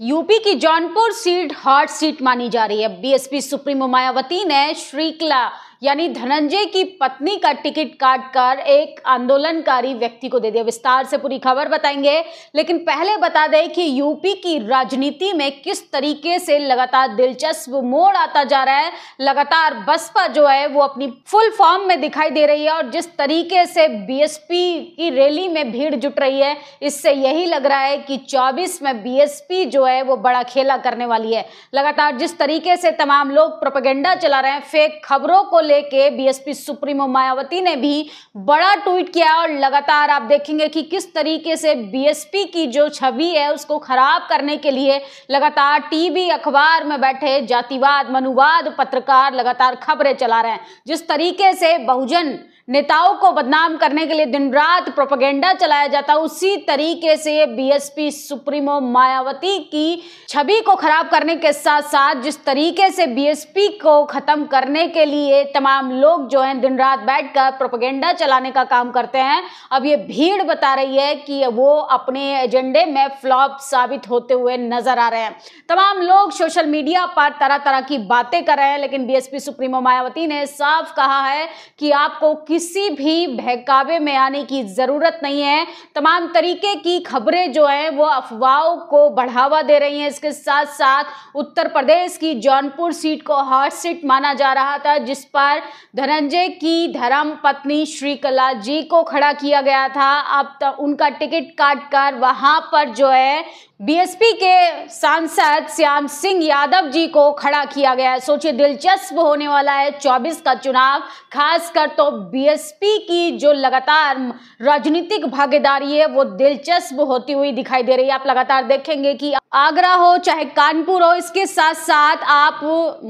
UP की Jaunpur seat hot seat मानी जा रही है बीएसपी सुप्रीमो मायावती ने श्रीकला यानी धनंजय की पत्नी का टिकट काटकर एक आंदोलनकारी व्यक्ति को दे दिया विस्तार से पूरी खबर बताएंगे लेकिन पहले बता दें कि यूपी की राजनीति में किस तरीके से लगातार दिलचस्प मोड़ आता जा रहा है लगातार बसपा जो है वो अपनी फुल फॉर्म में दिखाई दे रही है और जिस तरीके से बी की रैली में भीड़ जुट रही है इससे यही लग रहा है कि चौबीस में बी जो है वो बड़ा खेला करने वाली है लगातार जिस तरीके से तमाम लोग प्रोपेगेंडा चला रहे हैं फेक खबरों को लेके बीएसपी सुप्रीमो मायावती ने भी बड़ा ट्वीट किया और लगातार आप देखेंगे कि किस तरीके से बीएसपी की जो छवि है उसको खराब करने के लिए लगातार टीवी अखबार में बैठे जातिवाद मनुवाद पत्रकार लगातार खबरें चला रहे हैं जिस तरीके से बहुजन नेताओं को बदनाम करने के लिए दिन रात प्रोपेगेंडा चलाया जाता है उसी तरीके से बीएसपी सुप्रीमो मायावती की छवि को खराब करने के साथ साथ जिस तरीके से बीएसपी को खत्म करने के लिए तमाम लोग जो हैं दिन रात बैठकर प्रोपेगेंडा चलाने का काम करते हैं अब ये भीड़ बता रही है कि वो अपने एजेंडे में फ्लॉप साबित होते हुए नजर आ रहे हैं तमाम लोग सोशल मीडिया पर तरह तरह की बातें कर रहे हैं लेकिन बी सुप्रीमो मायावती ने साफ कहा है कि आपको किसी भी बहकावे में आने की ज़रूरत नहीं है तमाम तरीके की खबरें जो हैं वो अफवाहों को बढ़ावा दे रही हैं इसके साथ साथ उत्तर प्रदेश की जौनपुर सीट को हॉट सीट माना जा रहा था जिस पर धनंजय की धर्म पत्नी श्रीकला जी को खड़ा किया गया था अब तक उनका टिकट काट कर वहां पर जो है बीएसपी के सांसद श्याम सिंह यादव जी को खड़ा किया गया है सोचिए दिलचस्प होने वाला है 24 का चुनाव खासकर तो बीएसपी की जो लगातार राजनीतिक भागीदारी है वो दिलचस्प होती हुई दिखाई दे रही है आप लगातार देखेंगे कि आगरा हो चाहे कानपुर हो इसके साथ साथ आप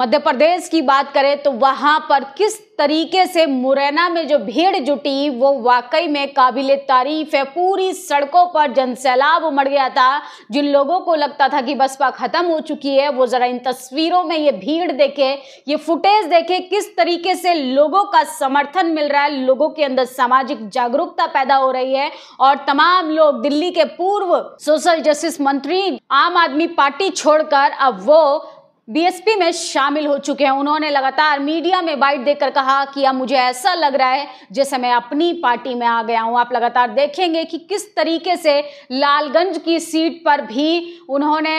मध्य प्रदेश की बात करें तो वहां पर किस तरीके से मुरैना में जो भीड़ जुटी वो वाकई में काबिल तारीफ है पूरी सड़कों पर जनसैलाब उमड़ गया था जिन लोगों को लगता था कि बसपा खत्म हो चुकी है वो जरा इन तस्वीरों में ये भीड़ देखे ये फुटेज देखे किस तरीके से लोगों का समर्थन मिल रहा है लोगों के अंदर सामाजिक जागरूकता पैदा हो रही है और तमाम लोग दिल्ली के पूर्व सोशल जस्टिस मंत्री आम आदमी पार्टी छोड़कर अब वो बीएसपी में शामिल हो चुके हैं उन्होंने लगातार मीडिया में बाइट देकर कहा कि अब मुझे ऐसा लग रहा है जैसे मैं अपनी पार्टी में आ गया हूं आप लगातार देखेंगे कि किस तरीके से लालगंज की सीट पर भी उन्होंने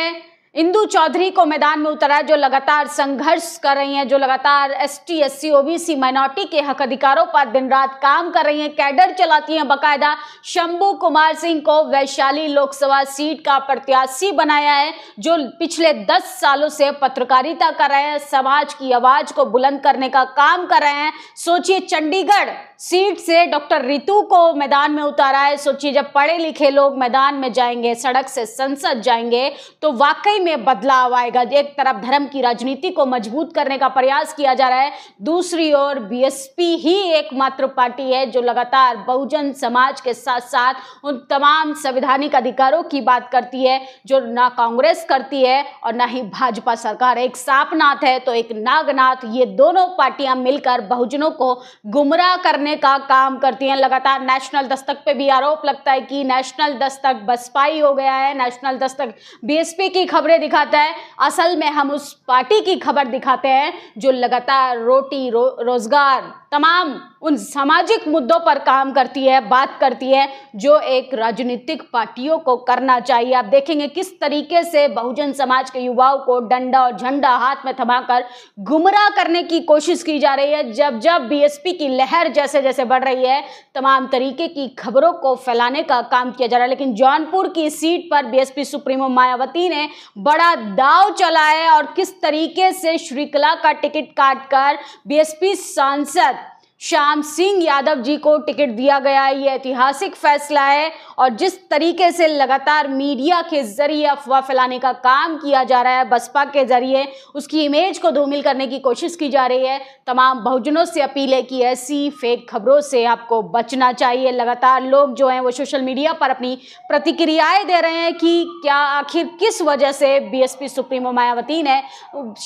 इंदू चौधरी को मैदान में उतरा जो लगातार संघर्ष कर रही हैं जो लगातार S T S C OBC minority के हक अधिकारों पर दिन रात काम कर रही हैं कैडर चलाती हैं बकायदा शंभू कुमार सिंह को वैशाली लोकसभा सीट का प्रत्याशी बनाया है जो पिछले दस सालों से पत्रकारिता कर रहे हैं समाज की आवाज को बुलंद करने का काम कर रहे हैं सोचिए चंडीगढ़ सीट से डॉक्टर रितु को मैदान में उतारा है सोचिए जब पढ़े लिखे लोग मैदान में जाएंगे सड़क से संसद जाएंगे तो वाकई मुंबई में बदलाव आएगा एक तरफ धर्म की राजनीति को मजबूत करने का प्रयास किया जा रहा है दूसरी ओर बीएसपी ही एकमात्र पार्टी है जो लगातार बहुजन समाज के साथ साथ उन तमाम संवैधानिक अधिकारों की बात करती है जो ना कांग्रेस करती है और ना ही भाजपा सरकार एक सापनाथ है तो एक नागनाथ ये दोनों पार्टियां मिलकर बहुजनों को गुमराह करने का काम करती हैं लगातार नेशनल दस्तक पे भी आरोप लगता है कि नेशनल दस्तक बसपाई हो गया है नेशनल दस्तक बीएसपी की खबर खबरें दिखाता है असल में हम उस पार्टी की खबर दिखाते हैं जो लगातार रोटी रो, रोजगार तमाम उन सामाजिक मुद्दों पर काम करती है बात करती है जो एक राजनीतिक पार्टियों को करना चाहिए आप देखेंगे किस तरीके से बहुजन समाज के युवाओं को डंडा और झंडा हाथ में थमाकर गुमराह करने की कोशिश की जा रही है जब जब बीएसपी की लहर जैसे जैसे बढ़ रही है तमाम तरीके की खबरों को फैलाने का काम किया जा रहा है लेकिन जौनपुर की सीट पर बी सुप्रीमो मायावती ने बड़ा दाव चला है और किस तरीके से श्रीकला का टिकट काटकर बीएसपी सांसद श्याम सिंह यादव जी को टिकट दिया गया है ये ऐतिहासिक फैसला है और जिस तरीके से लगातार मीडिया के जरिए अफवाह फैलाने का काम किया जा रहा है बसपा के जरिए उसकी इमेज को धूमिल करने की कोशिश की जा रही है तमाम बहुजनों से अपील है कि ऐसी फेक खबरों से आपको बचना चाहिए लगातार लोग जो हैं वो सोशल मीडिया पर अपनी प्रतिक्रियाएँ दे रहे हैं कि क्या आखिर किस वजह से बी सुप्रीमो मायावती ने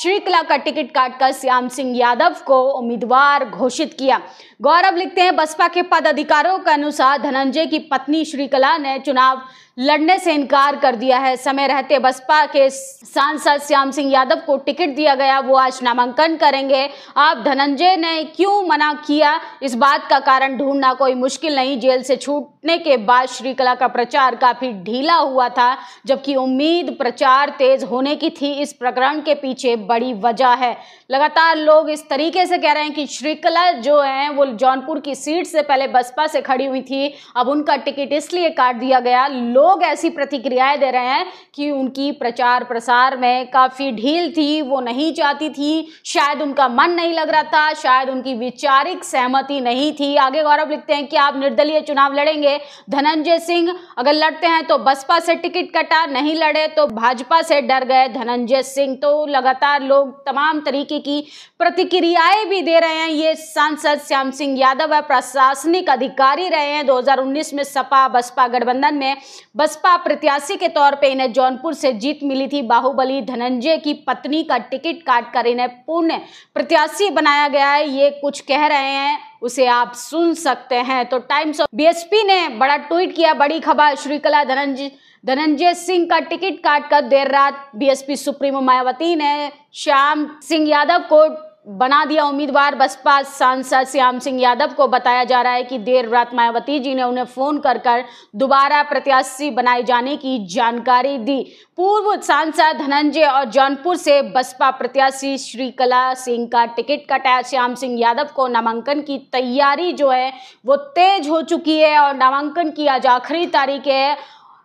श्रीकला का टिकट काटकर श्याम सिंह यादव को उम्मीदवार घोषित किया गौरव लिखते हैं बसपा के पदाधिकारियों के अनुसार धनंजय की पत्नी श्रीकला ने चुनाव लड़ने से इनकार कर दिया है समय रहते बसपा के सांसद श्याम सिंह यादव को टिकट दिया गया वो आज नामांकन करेंगे आप धनंजय ने क्यों मना किया इस बात का कारण ढूंढना कोई मुश्किल नहीं जेल से छूटने के बाद श्रीकला का प्रचार काफी ढीला हुआ था जबकि उम्मीद प्रचार तेज होने की थी इस प्रकरण के पीछे बड़ी वजह है लगातार लोग इस तरीके से कह रहे हैं कि श्रीकला जो है वो जौनपुर की सीट से पहले बसपा से खड़ी हुई थी अब उनका टिकट इसलिए काट दिया गया लोग ऐसी प्रतिक्रियाएं दे रहे हैं कि उनकी प्रचार प्रसार में काफ़ी ढील थी वो नहीं चाहती थी शायद उनका मन नहीं लग रहा था शायद उनकी विचारिक सहमति नहीं थी आगे गौरव लिखते हैं कि आप निर्दलीय चुनाव लड़ेंगे धनंजय सिंह अगर लड़ते हैं तो बसपा से टिकट कटा नहीं लड़े तो भाजपा से डर गए धनंजय सिंह तो लगातार लोग तमाम तरीके की प्रतिक्रियाएं भी दे रहे हैं ये सांसद श्याम सिंह यादव है प्रशासनिक अधिकारी रहे हैं 2019 में सपा बसपा गठबंधन में बसपा प्रत्याशी के तौर पर इन्हें जौनपुर से जीत मिली थी बाहुबली धनंजय की पत्नी का टिकट काट कर इन्हें पूर्ण प्रत्याशी बनाया गया है ये कुछ कह रहे हैं उसे आप सुन सकते हैं तो टाइम्स ऑफ बीएसपी ने बड़ा ट्वीट किया बड़ी खबर श्रीकला धनंजय धनंजय सिंह का टिकट काटकर देर रात बीएसपी सुप्रीमो मायावती ने श्याम सिंह यादव को बना दिया उम्मीदवार बसपा सांसद श्याम सिंह यादव को बताया जा रहा है कि देर रात मायावती जी ने उन्हें फोन कर कर दोबारा प्रत्याशी बनाए जाने की जानकारी दी पूर्व सांसद धनंजय और जौनपुर से बसपा प्रत्याशी श्रीकला सिंह का टिकट कटाया श्याम सिंह यादव को नामांकन की तैयारी जो है वो तेज हो चुकी है और नामांकन की आज आखिरी तारीख है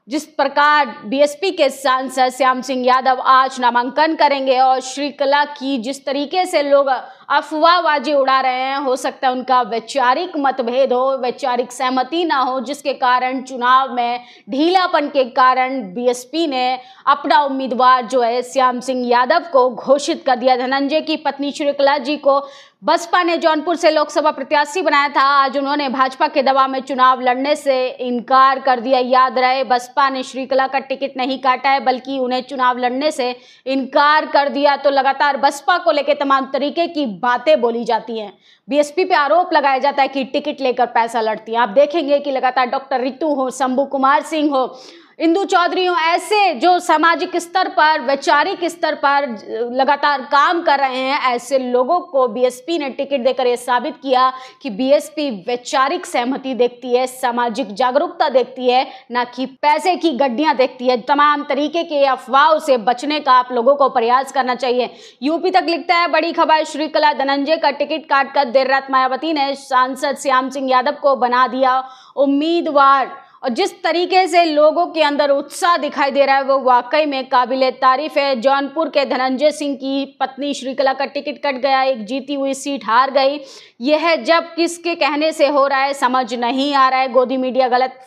जिस प्रकार बीएसपी के सांसद श्याम सिंह यादव आज नामांकन करेंगे और श्रीकला की जिस तरीके से लोग अफवाहबाजी उड़ा रहे हैं हो सकता है उनका वैचारिक मतभेद हो वैचारिक सहमति ना हो जिसके कारण चुनाव में ढीलापन के कारण बीएसपी ने अपना उम्मीदवार जो है श्याम सिंह यादव को घोषित कर दिया धनंजय की पत्नी श्रीकला जी को बसपा ने जौनपुर से लोकसभा प्रत्याशी बनाया था आज उन्होंने भाजपा के दबाव में चुनाव लड़ने से इनकार कर दिया याद रहे बसपा ने श्रीकला का टिकट नहीं काटा है बल्कि उन्हें चुनाव लड़ने से इनकार कर दिया तो लगातार बसपा को लेकर तमाम तरीके की बातें बोली जाती हैं बीएसपी पे आरोप लगाया जाता है कि टिकट लेकर पैसा लड़ती हैं आप देखेंगे कि लगातार डॉक्टर रितु हो शंभू कुमार सिंह हो इंदू चौधरी हो ऐसे जो सामाजिक स्तर पर वैचारिक स्तर पर लगातार काम कर रहे हैं ऐसे लोगों को बीएसपी ने टिकट देकर यह साबित किया कि बीएसपी वैचारिक सहमति देखती है सामाजिक जागरूकता देखती है ना कि पैसे की गड्डियां देखती है तमाम तरीके के अफवाह से बचने का आप लोगों को प्रयास करना चाहिए यूपी तक लिखता है बड़ी खबर श्रीकला धनंजय का टिकट काटकर देर रात मायावती ने सांसद श्याम सिंह यादव को बना दिया उम्मीदवार और जिस तरीके से लोगों के अंदर उत्साह दिखाई दे रहा है वो वाकई में काबिल तारीफ है जौनपुर के धनंजय सिंह की पत्नी श्रीकला का टिकट कट गया एक जीती हुई सीट हार गई यह जब किसके कहने से हो रहा है समझ नहीं आ रहा है गोदी मीडिया गलत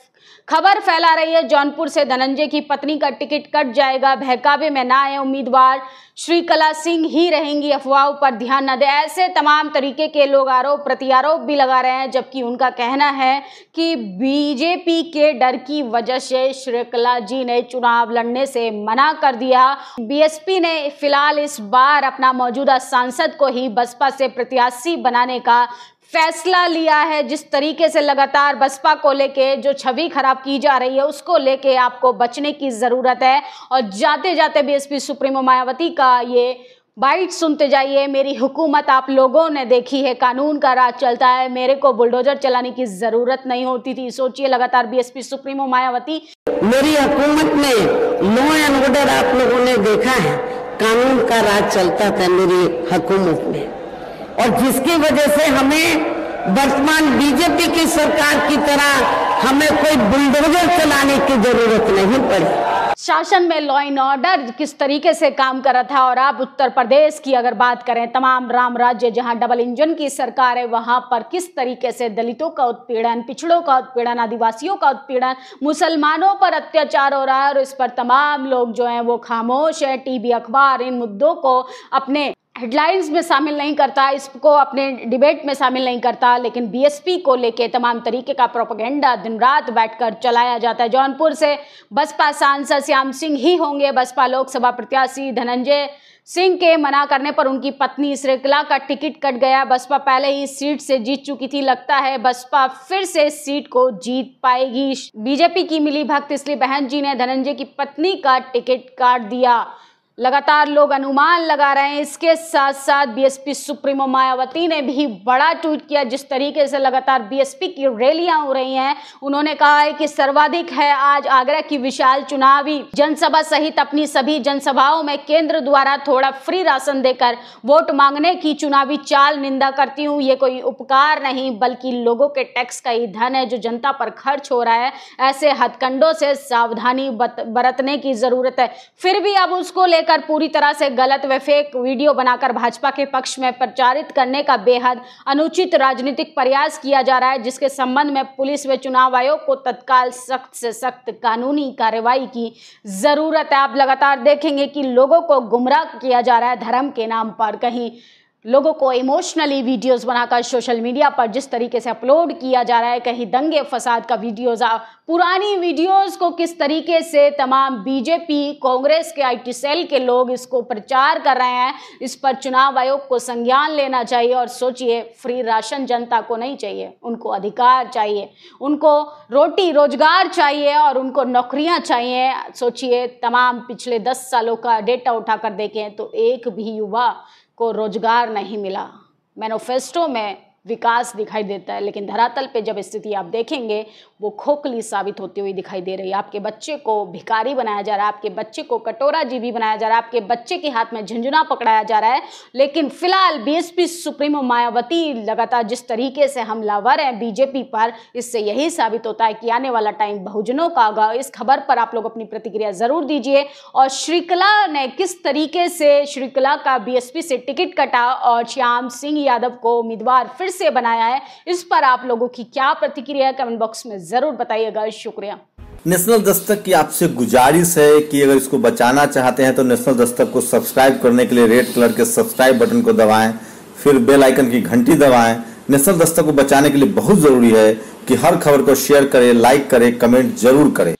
खबर फैला रही है जौनपुर से धनंजय की पत्नी का टिकट कट जाएगा बहकावे में ना आए उम्मीदवार श्रीकला सिंह ही रहेंगी अफवाहों पर ध्यान न दे ऐसे तमाम तरीके के लोग आरोप प्रत्यारोप भी लगा रहे हैं जबकि उनका कहना है कि बीजेपी के डर की वजह से श्रीकला जी ने चुनाव लड़ने से मना कर दिया बीएसपी ने फिलहाल इस बार अपना मौजूदा सांसद को ही बसपा से प्रत्याशी बनाने का फैसला लिया है जिस तरीके से लगातार बसपा को लेके जो छवि खराब की जा रही है उसको लेके आपको बचने की ज़रूरत है और जाते जाते बीएसपी सुप्रीमो मायावती का ये बाइट सुनते जाइए मेरी हुकूमत आप लोगों ने देखी है कानून का राज चलता है मेरे को बुलडोजर चलाने की जरूरत नहीं होती थी सोचिए लगातार बीएसपी सुप्रीमो मायावती मेरी हुकूमत में लॉ एंड ऑर्डर आप लोगों ने देखा है कानून का राज चलता था मेरी हुकूमत में और जिसकी वजह से हमें वर्तमान बीजेपी की सरकार की तरह हमें कोई बुलडोजर चलाने की जरूरत नहीं पड़ी शासन में लॉ एंड ऑर्डर किस तरीके से काम कर रहा था और आप उत्तर प्रदेश की अगर बात करें तमाम राम राज्य जहां डबल इंजन की सरकार है वहां पर किस तरीके से दलितों का उत्पीड़न पिछड़ों का उत्पीड़न आदिवासियों का उत्पीड़न मुसलमानों पर अत्याचार हो रहा है और इस पर तमाम लोग जो हैं वो खामोश है टीवी अखबार इन मुद्दों को अपने हेडलाइंस में शामिल नहीं करता इसको अपने डिबेट में शामिल नहीं करता लेकिन बीएसपी को लेके तमाम तरीके का प्रोपोगेंडा दिन रात बैठकर चलाया जाता है जौनपुर से बसपा सांसद श्याम सिंह ही होंगे बसपा लोकसभा प्रत्याशी धनंजय सिंह के मना करने पर उनकी पत्नी श्रृंखला का टिकट कट गया बसपा पहले ही सीट से जीत चुकी थी लगता है बसपा फिर से इस सीट को जीत पाएगी बीजेपी की मिली भक्त इसलिए बहन जी ने धनंजय की पत्नी का टिकट काट दिया लगातार लोग अनुमान लगा रहे हैं इसके साथ साथ बीएसपी सुप्रीमो मायावती ने भी बड़ा ट्वीट किया जिस तरीके से लगातार बीएसपी की रैलियां हो रही हैं उन्होंने कहा है कि सर्वाधिक है आज आगरा की विशाल चुनावी जनसभा सहित अपनी सभी जनसभाओं में केंद्र द्वारा थोड़ा फ्री राशन देकर वोट मांगने की चुनावी चाल निंदा करती हूँ ये कोई उपकार नहीं बल्कि लोगों के टैक्स का ही धन है जो जनता पर खर्च हो रहा है ऐसे हथकंडों से सावधानी बरतने की जरूरत है फिर भी अब उसको लेकर लेकर पूरी तरह से गलत व फेक वीडियो बनाकर भाजपा के पक्ष में प्रचारित करने का बेहद अनुचित राजनीतिक प्रयास किया जा रहा है जिसके संबंध में पुलिस व चुनाव आयोग को तत्काल सख्त से सख्त कानूनी कार्रवाई की जरूरत है आप लगातार देखेंगे कि लोगों को गुमराह किया जा रहा है धर्म के नाम पर कहीं लोगों को इमोशनली वीडियोस बनाकर सोशल मीडिया पर जिस तरीके से अपलोड किया जा रहा है कहीं दंगे फसाद का वीडियोज पुरानी वीडियोस को किस तरीके से तमाम बीजेपी कांग्रेस के आईटी सेल के लोग इसको प्रचार कर रहे हैं इस पर चुनाव आयोग को संज्ञान लेना चाहिए और सोचिए फ्री राशन जनता को नहीं चाहिए उनको अधिकार चाहिए उनको रोटी रोजगार चाहिए और उनको नौकरियाँ चाहिए सोचिए तमाम पिछले दस सालों का डेटा उठाकर देखें तो एक भी युवा को रोजगार नहीं मिला मैनोफेस्टो में विकास दिखाई देता है लेकिन धरातल पे जब स्थिति आप देखेंगे वो खोखली साबित होती हुई दिखाई दे रही है आपके बच्चे को भिखारी बनाया जा रहा है आपके बच्चे को कटोरा जीवी बनाया जा रहा है आपके बच्चे के हाथ में झुंझुना पकड़ाया जा रहा है लेकिन फिलहाल बीएसपी सुप्रीमो मायावती लगातार जिस तरीके से हमलावर हैं बीजेपी पर इससे यही साबित होता है कि आने वाला टाइम बहुजनों का होगा इस खबर पर आप लोग अपनी प्रतिक्रिया ज़रूर दीजिए और श्रीकला ने किस तरीके से श्रीकला का बी से टिकट कटा और श्याम सिंह यादव को उम्मीदवार फिर हैंड से बनाया है इस पर आप लोगों की क्या प्रतिक्रिया है कमेंट बॉक्स में जरूर बताइएगा शुक्रिया नेशनल दस्तक की आपसे गुजारिश है कि अगर इसको बचाना चाहते हैं तो नेशनल दस्तक को सब्सक्राइब करने के लिए रेड कलर के सब्सक्राइब बटन को दबाएं फिर बेल आइकन की घंटी दबाएं नेशनल दस्तक को बचाने के लिए बहुत ज़रूरी है कि हर खबर को शेयर करें लाइक करें कमेंट जरूर करें